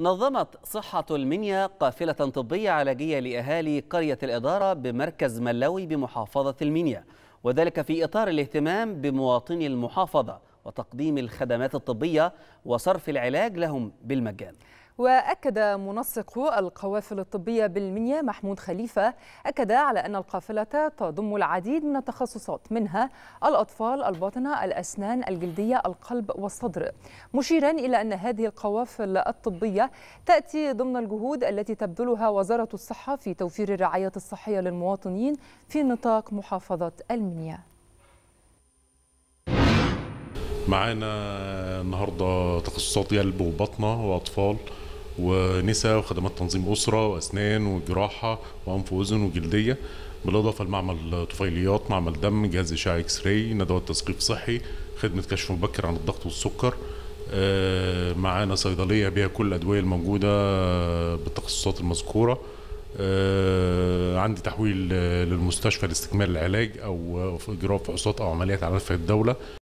نظمت صحة المنيا قافلة طبية علاجية لأهالي قرية الإدارة بمركز ملوي بمحافظة المنيا وذلك في إطار الاهتمام بمواطني المحافظة وتقديم الخدمات الطبية وصرف العلاج لهم بالمجان وأكد منسق القوافل الطبية بالمنيا محمود خليفة أكد على أن القافلة تضم العديد من التخصصات منها الأطفال، الباطنة، الأسنان، الجلدية، القلب والصدر مشيرا إلى أن هذه القوافل الطبية تأتي ضمن الجهود التي تبذلها وزارة الصحة في توفير الرعاية الصحية للمواطنين في نطاق محافظة المنيا معانا النهارده تخصصات قلب وبطنه واطفال ونساء وخدمات تنظيم أسرة وأسنان وجراحة وأنف وأذن وجلدية بالإضافة لمعمل طفيليات معمل دم جهاز إشعة إكس راي ندوات تثقيف صحي خدمة كشف مبكر عن الضغط والسكر آه، معانا صيدلية بها كل الأدوية الموجودة آه، بالتخصصات المذكورة آه، عندي تحويل للمستشفى لاستكمال العلاج أو إجراء فحوصات أو عمليات على رفع الدولة